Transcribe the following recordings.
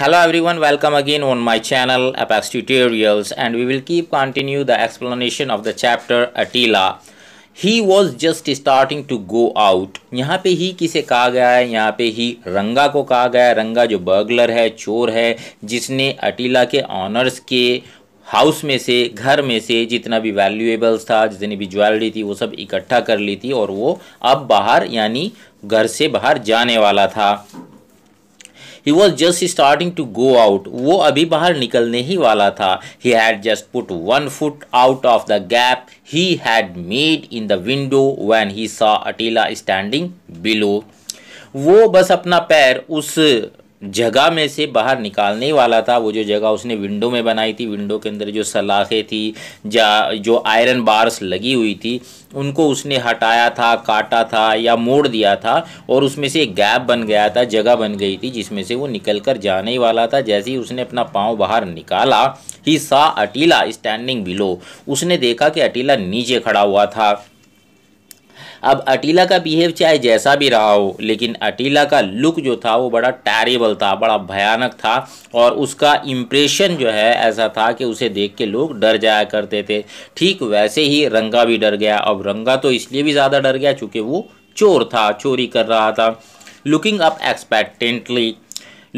hello everyone welcome again on my channel apex tutorials and we will keep continue the explanation of the chapter Attila he was just starting to go out यहाँ पे ही किसे कहा गया है यहाँ पे ही रंगा को कहा गया है रंगा जो बर्गलर है चोर है जिसने अटीला के ऑनर्स के हाउस में से घर में से जितना भी वैल्यूएबल्स था जितनी भी ज्वेलरी थी वो सब इकट्ठा कर ली थी और वो अब बाहर यानी घर से बाहर जाने वाला था he was just starting to go out वो अभी बाहर निकलने ही वाला था he had just put one foot out of the gap he had made in the window when he saw Attila standing below वो बस अपना पैर उस जगह में से बाहर निकालने वाला था वो जो जगह उसने विंडो में बनाई थी विंडो के अंदर जो सलाखें थी जा जो आयरन बार्स लगी हुई थी उनको उसने हटाया था काटा था या मोड़ दिया था और उसमें से एक गैप बन गया था जगह बन गई थी जिसमें से वो निकल कर जाने वाला था जैसे ही उसने अपना पाँव बाहर निकाला ही सा अटीला स्टैंडिंग बिलो उसने देखा कि अटीला नीचे खड़ा हुआ था अब अटीला का बिहेव चाहे जैसा भी रहा हो लेकिन अटीला का लुक जो था वो बड़ा टैरेबल था बड़ा भयानक था और उसका इम्प्रेशन जो है ऐसा था कि उसे देख के लोग डर जाया करते थे ठीक वैसे ही रंगा भी डर गया अब रंगा तो इसलिए भी ज़्यादा डर गया चूँकि वो चोर था चोरी कर रहा था looking up expectantly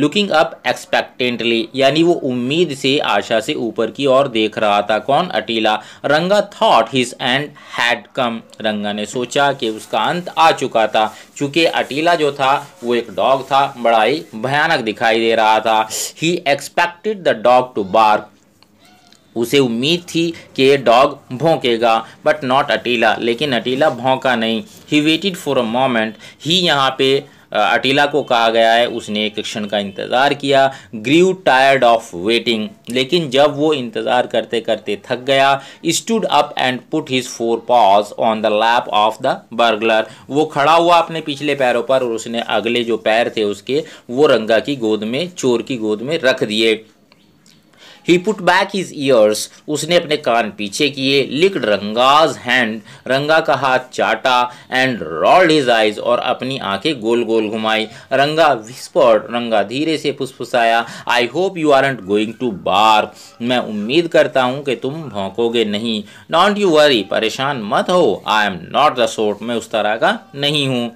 looking up expectantly यानी वो उम्मीद से आशा से ऊपर की ओर देख रहा था कौन Attila Ranga thought his end had come Ranga ने सोचा कि उसका अंत आ चुका था चूंकि अटीला जो था वो एक डॉग था बड़ा ही भयानक दिखाई दे रहा था he expected the dog to bark उसे उम्मीद थी कि ये डॉग भोंकेगा बट नॉट अटीला लेकिन अटीला भोंका नहीं he waited for a moment ही यहाँ पे अटीला को कहा गया है उसने एक क्षण का इंतज़ार किया ग्रीव टायर्ड ऑफ वेटिंग लेकिन जब वो इंतज़ार करते करते थक गया stood up and put his fore paws on the lap of the burglar वो खड़ा हुआ अपने पिछले पैरों पर और उसने अगले जो पैर थे उसके वो रंगा की गोद में चोर की गोद में रख दिए he put back his ears उसने अपने कान पीछे किए लिक्ड रंगाज हैंड रंगा का हाथ चाटा एंड रॉल्ड हिज आइज और अपनी आंखें गोल गोल घुमाई रंगा विस्पर्ड रंगा धीरे से फुसफुसाया I hope you aren't going to bark मैं उम्मीद करता हूँ कि तुम भौंकोगे नहीं डोंट यू वरी परेशान मत हो I am not the sort मैं उस तरह का नहीं हूँ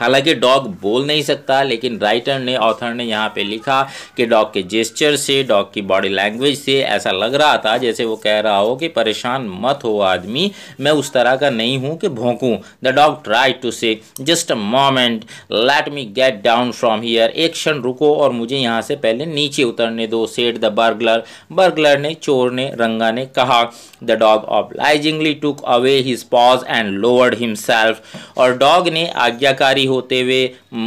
हालांकि डॉग बोल नहीं सकता लेकिन राइटर ने ऑथर ने यहाँ पे लिखा कि डॉग के जेस्चर से डॉग की बॉडी लैंग्वेज से ऐसा लग रहा था जैसे वो कह रहा हो कि परेशान मत हो आदमी मैं उस तरह का नहीं हूँ कि भोंकूँ the dog try to say just a moment let me get down from here एक क्षण रुको और मुझे यहाँ से पहले नीचे उतरने दो सेट द बर्गलर बर्गलर ने चोर ने रंगा ने कहा the dog obligingly took away his paws and lowered himself और डॉग ने आज्ञाकारी होते हुए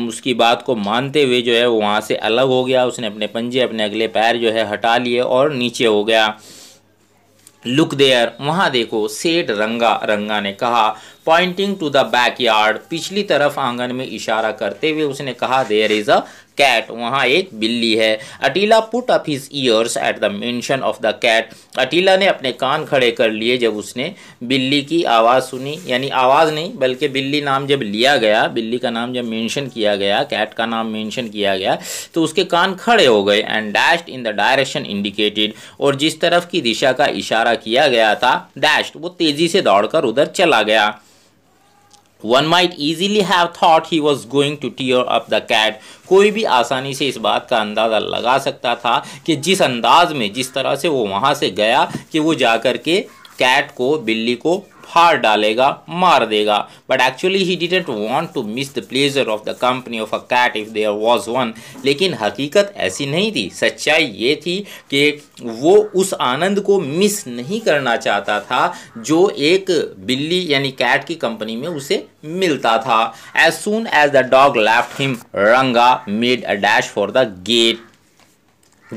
उसकी बात को मानते हुए जो है वो वहाँ से अलग हो गया उसने अपने पंजे अपने अगले पैर जो है हटा लिए और नीचे हो गया लुक देयर वहाँ देखो सेठ रंगा रंगा ने कहा पॉइंटिंग टू द बैकयार्ड पिछली तरफ आंगन में इशारा करते हुए उसने कहा देयर इज़ अ कैट वहाँ एक बिल्ली है Attila put up his ears at the mention of the cat Attila ने अपने कान खड़े कर लिए जब उसने बिल्ली की आवाज़ सुनी यानी आवाज़ नहीं बल्कि बिल्ली नाम जब लिया गया बिल्ली का नाम जब मेंशन किया गया कैट का नाम मेंशन किया गया तो उसके कान खड़े हो गए and dashed in the direction indicated और जिस तरफ की दिशा का इशारा किया गया था डैश्ड वो तेज़ी से दौड़कर उधर चला गया one might easily have thought he was going to tear up the cat कोई भी आसानी से इस बात का अंदाज़ा लगा सकता था कि जिस अंदाज में जिस तरह से वो वहाँ से गया कि वो जा कर के कैट को बिल्ली को हार डालेगा मार देगा but actually he didn't want to miss the pleasure of the company of a cat if there was one लेकिन हकीकत ऐसी नहीं थी सच्चाई ये थी कि वो उस आनंद को मिस नहीं करना चाहता था जो एक बिल्ली यानी कैट की कंपनी में उसे मिलता था as soon as the dog left him Ranga made a dash for the gate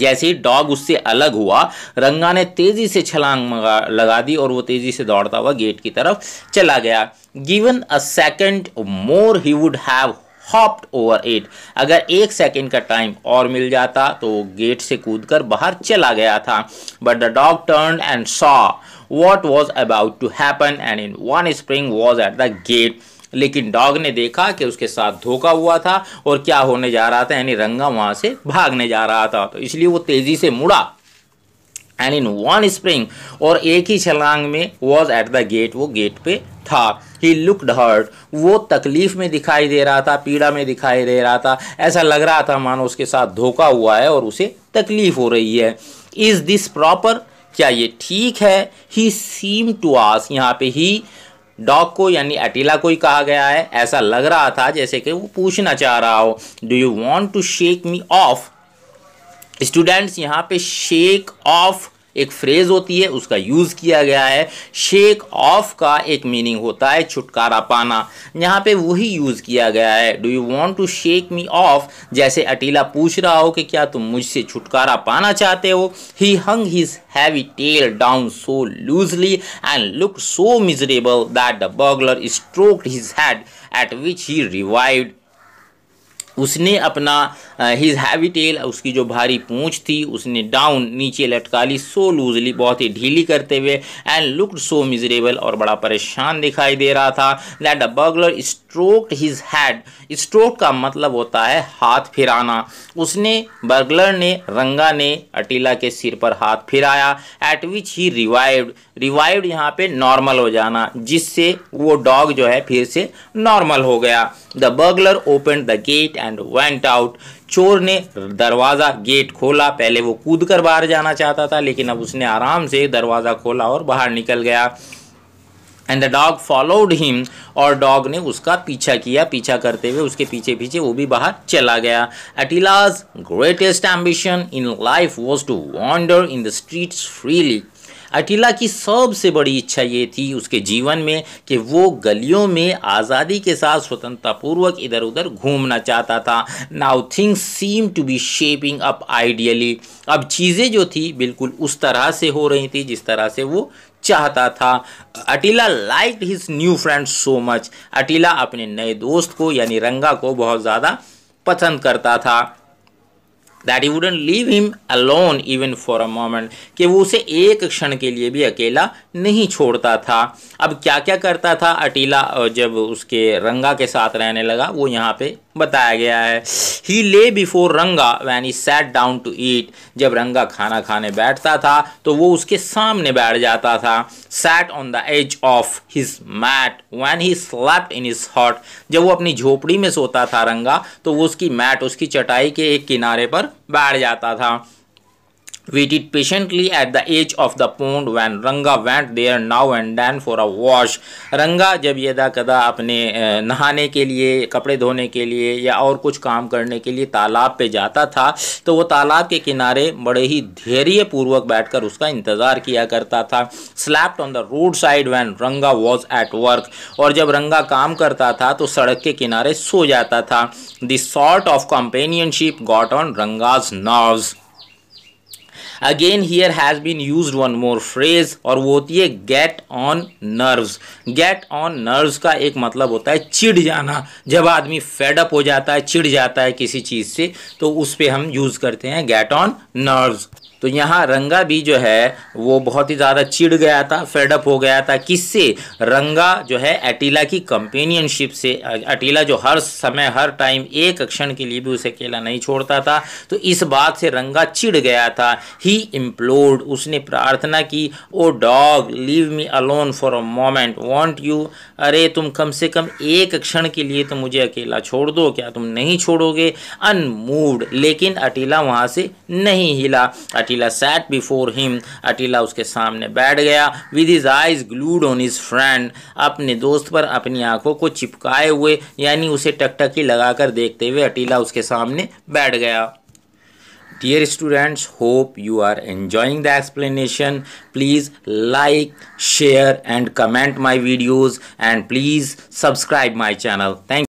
जैसे ही डॉग उससे अलग हुआ रंगा ने तेजी से छलांग लगा दी और वो तेजी से दौड़ता हुआ गेट की तरफ चला गया given a second more he would have hopped over it अगर एक सेकेंड का टाइम और मिल जाता तो वो गेट से कूदकर बाहर चला गया था but the dog turn and saw what was about to happen and in one spring was at the gate लेकिन डॉग ने देखा कि उसके साथ धोखा हुआ था और क्या होने जा रहा था यानी रंगा वहां से भागने जा रहा था तो इसलिए वो तेज़ी से मुड़ा एंड इन वन स्प्रिंग और एक ही छलांग में वॉज एट द गेट वो गेट पे था ही लुकड हर्ट वो तकलीफ़ में दिखाई दे रहा था पीड़ा में दिखाई दे रहा था ऐसा लग रहा था मानो उसके साथ धोखा हुआ है और उसे तकलीफ़ हो रही है इज़ दिस प्रॉपर क्या ये ठीक है ही सीम टू आस यहाँ पे ही डॉग को यानी अटीला को ही कहा गया है ऐसा लग रहा था जैसे कि वो पूछना चाह रहा हो do you want to shake me off students यहाँ पे शेक ऑफ एक फ्रेज होती है उसका यूज़ किया गया है शेक ऑफ का एक मीनिंग होता है छुटकारा पाना यहाँ पे वही यूज़ किया गया है do you want to shake me off जैसे अटीला पूछ रहा हो कि क्या तुम मुझसे छुटकारा पाना चाहते हो he hung his heavy tail down so loosely and look so miserable that the burglar stroke his head at which he revived उसने अपना हिज टेल उसकी जो भारी पूंछ थी उसने डाउन नीचे लटका ली सो लूजली बहुत ही ढीली करते हुए एंड लुक्ड सो मिजरेबल और बड़ा परेशान दिखाई दे रहा था that the burglar stroke his head stroke का मतलब होता है हाथ फिराना उसने बर्गलर ने रंगा ने अटीला के सिर पर हाथ फिराया at which he revived revived यहाँ पे नॉर्मल हो जाना जिससे वो डॉग जो है फिर से नॉर्मल हो गया the burglar open the gate and went out चोर ने दरवाज़ा गेट खोला पहले वो कूद कर बाहर जाना चाहता था लेकिन अब उसने आराम से दरवाज़ा खोला और बाहर निकल गया and the dog followed him और डॉग ने उसका पीछा किया पीछा करते हुए उसके पीछे पीछे वो भी बाहर चला गया Attila's greatest ambition in life was to wander in the street freely Attila की सबसे बड़ी इच्छा ये थी उसके जीवन में कि वो गलियों में आज़ादी के साथ स्वतंत्रतापूर्वक इधर उधर घूमना चाहता था now things seem to be shaping up ideally अब चीज़ें जो थी बिल्कुल उस तरह से हो रही थी जिस तरह से वो चाहता था Attila like his new friend so much Attila अपने नए दोस्त को यानी रंगा को बहुत ज़्यादा पसंद करता था that you wouldn't leave him alone even for a moment कि वो उसे एक क्षण के लिए भी अकेला नहीं छोड़ता था अब क्या क्या करता था अटीला जब उसके रंगा के साथ रहने लगा वो यहाँ पे बताया गया है ही lay before Ranga when he sat down to eat जब रंगा खाना खाने बैठता था तो वो उसके सामने बैठ जाता था sat on the edge of his mat when he slept in his hut जब वो अपनी झोपड़ी में सोता था रंगा तो वो उसकी मैट उसकी चटाई के एक किनारे पर बैठ जाता था waited patiently at the edge of the pond when Ranga went there now and then for a wash Ranga जब यदा कदा अपने नहाने के लिए कपड़े धोने के लिए या और कुछ काम करने के लिए तालाब पे जाता था तो वो तालाब के किनारे बड़े ही धैर्य पूर्वक बैठ कर उसका इंतज़ार किया करता था slept on the road side when Ranga was at work और जब रंगा काम करता था तो सड़क के किनारे सो जाता था this sort of companionship got on Ranga's nerves again here has been use one more phrase और वो होती है get on nerves get on nerves का एक मतलब होता है चिढ़ जाना जब आदमी फेडअप हो जाता है चिढ़ जाता है किसी चीज़ से तो उस पर हम यूज़ करते हैं गेट ऑन नर्व्स तो यहाँ रंगा भी जो है वो बहुत ही ज़्यादा चिढ़ गया था फेडअप हो गया था किससे रंगा जो है अटीला की कंपेनियनशिप से अटीला जो हर समय हर टाइम एक क्षण के लिए भी उसे अकेला नहीं छोड़ता था तो इस बात से रंगा चिढ़ गया था ही इम्प्लोर्ड उसने प्रार्थना की oh dog leave me alone for a moment won't you अरे तुम कम से कम एक क्षण के लिए तो मुझे अकेला छोड़ दो क्या तुम नहीं छोड़ोगे अनमूव्ड लेकिन अटीला वहाँ से नहीं हिला Attila Attila sat before him Attila उसके सामने बैठ गया with his eyes glued on his friend अपने दोस्त पर अपनी आंखों को चिपकाए हुए यानी उसे टकटकी लगाकर देखते हुए अटीला उसके सामने बैठ गया dear students hope you are enjoying the explanation please like share and comment my videos and please subscribe my channel thank you